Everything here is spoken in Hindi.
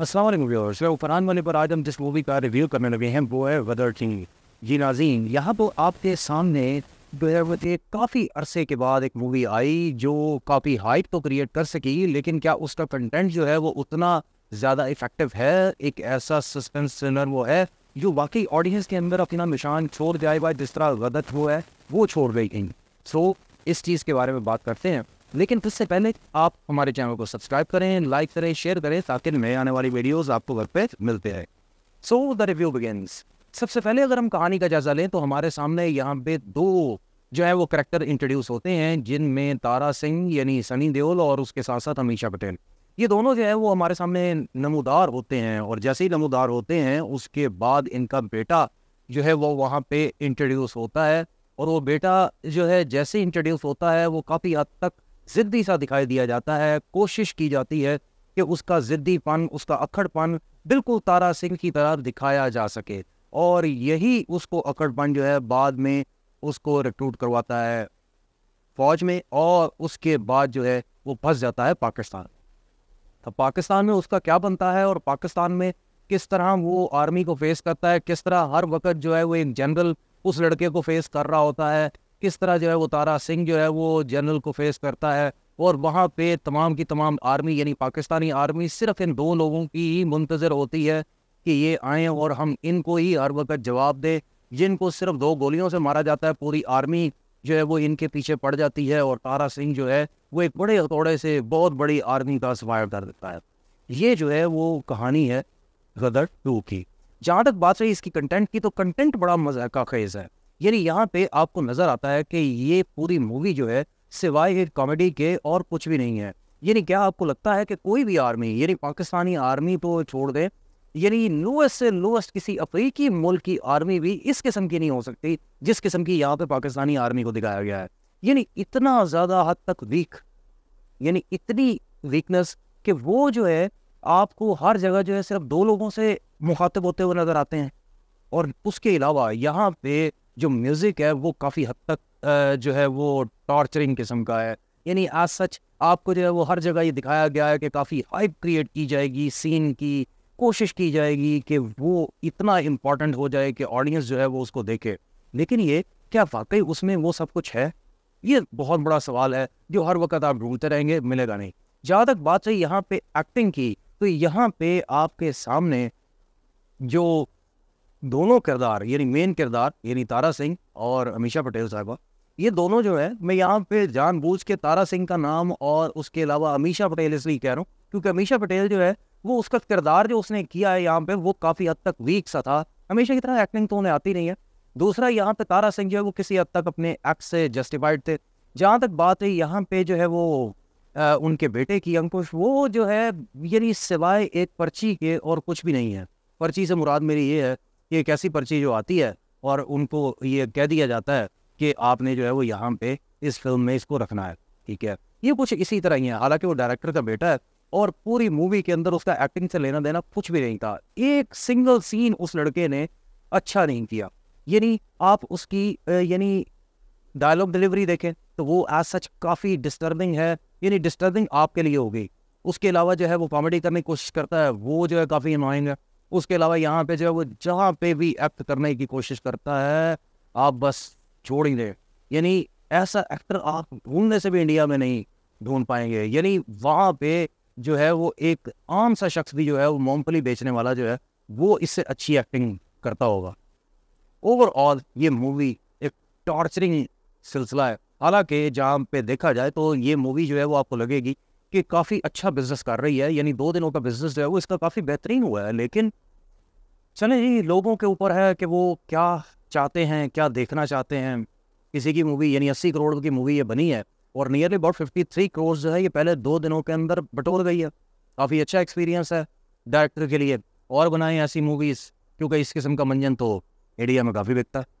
असलम व्यूअर्स फरहान वाले पर आज हम जिस मूवी का रिव्यू करने लगे हैं वो है वदर किंग जी नाजीन यहाँ पर आपके सामने काफ़ी अरसे के बाद एक मूवी आई जो काफ़ी हाइप तो क्रिएट कर सकी लेकिन क्या उसका कंटेंट जो है वो उतना ज़्यादा इफ़ेक्टिव है एक ऐसा सस्पेंस थ्रिलर वो है जो वाकई ऑडियंस के अंदर अपना निशान छोड़ जाए बाय जिस तरह गदत वो है वो छोड़ गई कहीं सो so, इस चीज़ के बारे में बात करते हैं लेकिन उससे पहले आप हमारे चैनल को सब्सक्राइब करें लाइक करें शेयर करें ताकि नए आने वाली वीडियोज आपको घर पर मिलते हैं सो द रिव्यू बिगेन्स सबसे पहले अगर हम कहानी का जायजा लें तो हमारे सामने यहाँ पे दो जो है वो करेक्टर इंट्रोड्यूस होते हैं जिनमें तारा सिंह यानी सनी देओल और उसके साथ साथ अमीशा पटेल ये दोनों जो है वो हमारे सामने नमोदार होते हैं और जैसे ही नमोदार होते हैं उसके बाद इनका बेटा जो है वो वहाँ पे इंट्रोड्यूस होता है और वो बेटा जो है जैसे इंट्रोड्यूस होता है वो काफ़ी हद तक ज़िद्दी सा दिखाई दिया जाता है कोशिश की जाती है कि उसका ज़िद्दीपन उसका अखड़पन बिल्कुल तारा सिंह की तरह दिखाया जा सके और यही उसको अखड़पन जो है बाद में उसको रिक्रूट करवाता है फौज में और उसके बाद जो है वो फंस जाता है पाकिस्तान तो पाकिस्तान में उसका क्या बनता है और पाकिस्तान में किस तरह वो आर्मी को फेस करता है किस तरह हर वक्त जो है वो एक जनरल उस लड़के को फेस कर रहा होता है किस तरह जो है वो तारा सिंह जो है वो जनरल को फेस करता है और वहाँ पे तमाम की तमाम आर्मी यानी पाकिस्तानी आर्मी सिर्फ इन दो लोगों की ही मुंतज़र होती है कि ये आएँ और हम इनको ही हर वक्त जवाब दें जिनको सिर्फ दो गोलियों से मारा जाता है पूरी आर्मी जो है वो इनके पीछे पड़ जाती है और तारा सिंह जो है वो एक बड़े हथौड़े से बहुत बड़ी आर्मी का सवार कर देता है ये जो है वो कहानी है गदर टू की जहाँ तक बात रही इसकी कंटेंट की तो कंटेंट बड़ा मजाक खेज है यानी यहाँ पे आपको नज़र आता है कि ये पूरी मूवी जो है सिवाय एक कॉमेडी के और कुछ भी नहीं है यानी क्या आपको लगता है कि कोई भी आर्मी यानी पाकिस्तानी आर्मी तो छोड़ दें यानी लोएस्ट से लोएस्ट किसी अफ्रीकी मुल्क की आर्मी भी इस किस्म की नहीं हो सकती जिस किस्म की यहाँ पे पाकिस्तानी आर्मी को दिखाया गया है यानी इतना ज़्यादा हद तक वीक यानी इतनी वीकनेस कि वो जो है आपको हर जगह जो है सिर्फ दो लोगों से मुखातब होते हुए नज़र आते हैं और उसके अलावा यहाँ पे जो म्यूज़िक है वो काफ़ी हद तक जो है वो टॉर्चरिंग किस्म का है यानी आज सच आपको जो है वो हर जगह ये दिखाया गया है कि काफ़ी हाइप क्रिएट की जाएगी सीन की कोशिश की जाएगी कि वो इतना इम्पोर्टेंट हो जाए कि ऑडियंस जो है वो उसको देखे लेकिन ये क्या वाकई उसमें वो सब कुछ है ये बहुत बड़ा सवाल है जो हर वक्त आप ढूंढते रहेंगे मिलेगा नहीं जहाँ तक बात है यहाँ पे एक्टिंग की तो यहाँ पे आपके सामने जो दोनों किरदार यानी मेन किरदार यानी तारा सिंह और अमीशा पटेल साहबा ये दोनों जो है मैं यहाँ पे जानबूझ के तारा सिंह का नाम और उसके अलावा अमीशा पटेल इसलिए कह रहा हूँ क्योंकि अमीशा पटेल जो है वो उसका किरदार जो उसने किया है यहाँ पे वो काफ़ी हद तक वीक सा था हमेशा की तरह एक्टिंग तो उन्हें आती नहीं है दूसरा यहाँ पे तारा सिंह जो है वो किसी हद तक अपने एक्ट से जस्टिफाइड थे जहाँ तक बात है यहाँ पे जो है वो आ, उनके बेटे की अंकुश वो जो है यानी सिवाय एक पर्ची के और कुछ भी नहीं है पर्ची से मुराद मेरी ये है कि एक ऐसी पर्ची जो आती है और उनको ये कह दिया जाता है कि आपने जो है वो यहाँ पे इस फिल्म में इसको रखना है ठीक है ये कुछ इसी तरह ही है हालांकि वो डायरेक्टर का बेटा है और पूरी मूवी के अंदर उसका एक्टिंग से लेना देना कुछ भी नहीं था एक सिंगल सीन उस लड़के ने अच्छा नहीं किया यानी आप उसकी यानी डायलॉग डिलीवरी देखें तो वो एज सच काफ़ी डिस्टर्बिंग है यानी डिस्टर्बिंग आपके लिए हो गई उसके अलावा जो है वो कॉमेडी करने की कोशिश करता है वो जो है काफ़ी अनोइंग है उसके अलावा यहाँ पे जो है वो जहाँ पे भी एक्ट करने की कोशिश करता है आप बस छोड़ ही दें यानी ऐसा एक्टर आप ढूंढने से भी इंडिया में नहीं ढूंढ पाएंगे यानी वहाँ पे जो है वो एक आम सा शख्स भी जो है वो मोमफली बेचने वाला जो है वो इससे अच्छी एक्टिंग करता होगा ओवरऑल ये मूवी एक टॉर्चरिंग सिलसिला है हालांकि जहाँ पे देखा जाए तो ये मूवी जो है वो आपको लगेगी कि काफ़ी अच्छा बिजनेस कर रही है यानी दो दिनों का बिजनेस जो है वो इसका काफ़ी बेहतरीन हुआ है लेकिन चले जी लोगों के ऊपर है कि वो क्या चाहते हैं क्या देखना चाहते हैं किसी की मूवी यानी अस्सी करोड़ की मूवी ये बनी है और nearly about fifty three crore जो है ये पहले दो दिनों के अंदर बटोर गई है काफ़ी अच्छा एक्सपीरियंस है डायरेक्टर के लिए और बनाएं ऐसी मूवीज़ क्योंकि इस किस्म का मंजन तो इंडिया में काफ़ी बिकता है